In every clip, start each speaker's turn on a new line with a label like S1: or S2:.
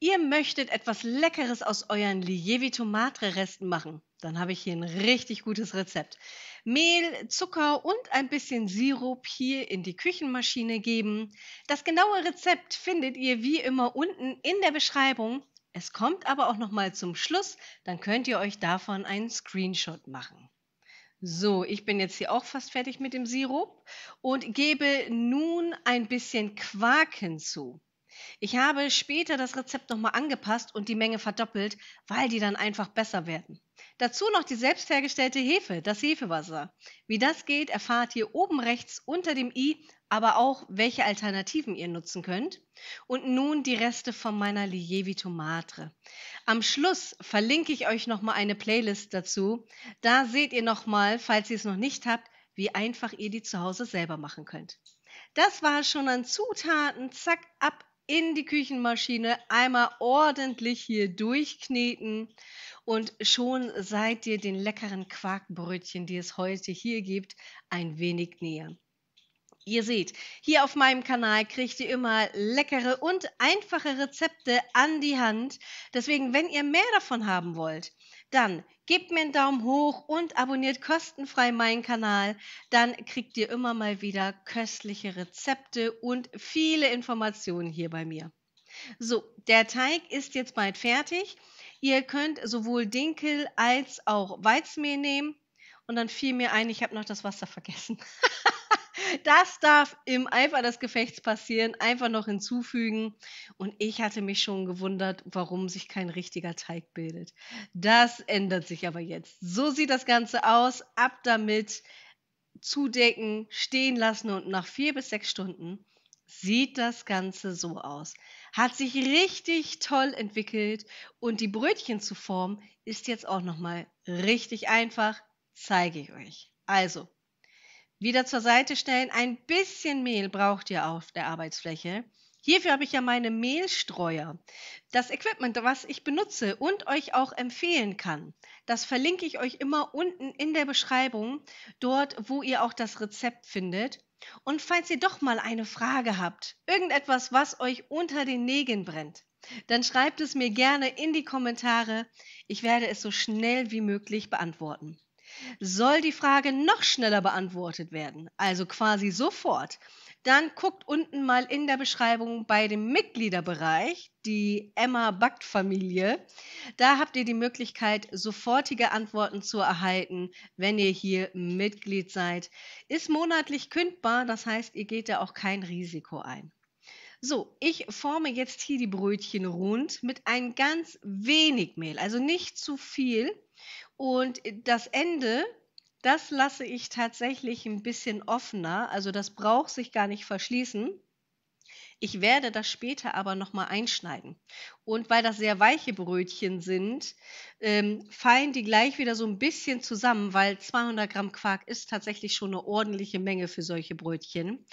S1: Ihr möchtet etwas Leckeres aus euren Lievito Madre Resten machen. Dann habe ich hier ein richtig gutes Rezept. Mehl, Zucker und ein bisschen Sirup hier in die Küchenmaschine geben. Das genaue Rezept findet ihr wie immer unten in der Beschreibung. Es kommt aber auch noch mal zum Schluss, dann könnt ihr euch davon einen Screenshot machen. So, ich bin jetzt hier auch fast fertig mit dem Sirup und gebe nun ein bisschen Quark hinzu. Ich habe später das Rezept nochmal angepasst und die Menge verdoppelt, weil die dann einfach besser werden. Dazu noch die selbst hergestellte Hefe, das Hefewasser. Wie das geht, erfahrt ihr oben rechts unter dem i, aber auch welche Alternativen ihr nutzen könnt. Und nun die Reste von meiner Lievito Madre. Am Schluss verlinke ich euch nochmal eine Playlist dazu. Da seht ihr nochmal, falls ihr es noch nicht habt, wie einfach ihr die zu Hause selber machen könnt. Das war schon an Zutaten. Zack, ab in die Küchenmaschine, einmal ordentlich hier durchkneten und schon seid ihr den leckeren Quarkbrötchen, die es heute hier gibt, ein wenig näher. Ihr seht, hier auf meinem Kanal kriegt ihr immer leckere und einfache Rezepte an die Hand. Deswegen, wenn ihr mehr davon haben wollt, dann gebt mir einen Daumen hoch und abonniert kostenfrei meinen Kanal. Dann kriegt ihr immer mal wieder köstliche Rezepte und viele Informationen hier bei mir. So, der Teig ist jetzt bald fertig. Ihr könnt sowohl Dinkel als auch Weizmehl nehmen. Und dann fiel mir ein, ich habe noch das Wasser vergessen. Das darf im Eifer des Gefechts passieren, einfach noch hinzufügen. Und ich hatte mich schon gewundert, warum sich kein richtiger Teig bildet. Das ändert sich aber jetzt. So sieht das Ganze aus. Ab damit zudecken, stehen lassen und nach vier bis sechs Stunden sieht das Ganze so aus. Hat sich richtig toll entwickelt und die Brötchen zu formen ist jetzt auch nochmal richtig einfach. Zeige ich euch. Also wieder zur Seite stellen. Ein bisschen Mehl braucht ihr auf der Arbeitsfläche. Hierfür habe ich ja meine Mehlstreuer. Das Equipment, was ich benutze und euch auch empfehlen kann, das verlinke ich euch immer unten in der Beschreibung, dort, wo ihr auch das Rezept findet. Und falls ihr doch mal eine Frage habt, irgendetwas, was euch unter den Nägeln brennt, dann schreibt es mir gerne in die Kommentare. Ich werde es so schnell wie möglich beantworten. Soll die Frage noch schneller beantwortet werden, also quasi sofort, dann guckt unten mal in der Beschreibung bei dem Mitgliederbereich, die Emma Backt Familie. Da habt ihr die Möglichkeit, sofortige Antworten zu erhalten, wenn ihr hier Mitglied seid. Ist monatlich kündbar, das heißt, ihr geht da auch kein Risiko ein. So, ich forme jetzt hier die Brötchen rund mit ein ganz wenig Mehl, also nicht zu viel. Und das Ende, das lasse ich tatsächlich ein bisschen offener. Also das braucht sich gar nicht verschließen. Ich werde das später aber nochmal einschneiden. Und weil das sehr weiche Brötchen sind, ähm, fallen die gleich wieder so ein bisschen zusammen, weil 200 Gramm Quark ist tatsächlich schon eine ordentliche Menge für solche Brötchen.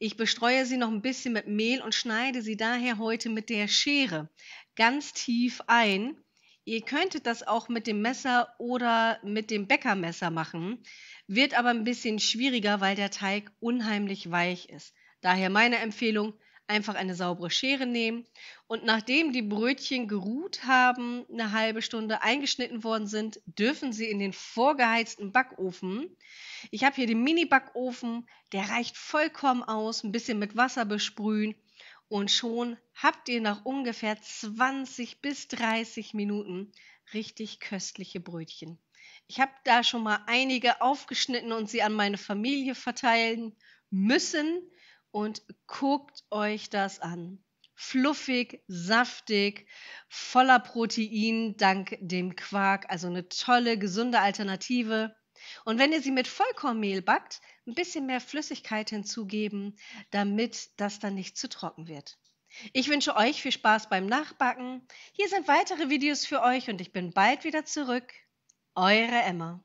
S1: Ich bestreue sie noch ein bisschen mit Mehl und schneide sie daher heute mit der Schere ganz tief ein Ihr könntet das auch mit dem Messer oder mit dem Bäckermesser machen, wird aber ein bisschen schwieriger, weil der Teig unheimlich weich ist. Daher meine Empfehlung, einfach eine saubere Schere nehmen und nachdem die Brötchen geruht haben, eine halbe Stunde eingeschnitten worden sind, dürfen sie in den vorgeheizten Backofen. Ich habe hier den Mini-Backofen, der reicht vollkommen aus, ein bisschen mit Wasser besprühen und schon habt ihr nach ungefähr 20 bis 30 Minuten richtig köstliche Brötchen. Ich habe da schon mal einige aufgeschnitten und sie an meine Familie verteilen müssen. Und guckt euch das an. Fluffig, saftig, voller Protein dank dem Quark. Also eine tolle, gesunde Alternative und wenn ihr sie mit Vollkornmehl backt, ein bisschen mehr Flüssigkeit hinzugeben, damit das dann nicht zu trocken wird. Ich wünsche euch viel Spaß beim Nachbacken. Hier sind weitere Videos für euch und ich bin bald wieder zurück. Eure Emma.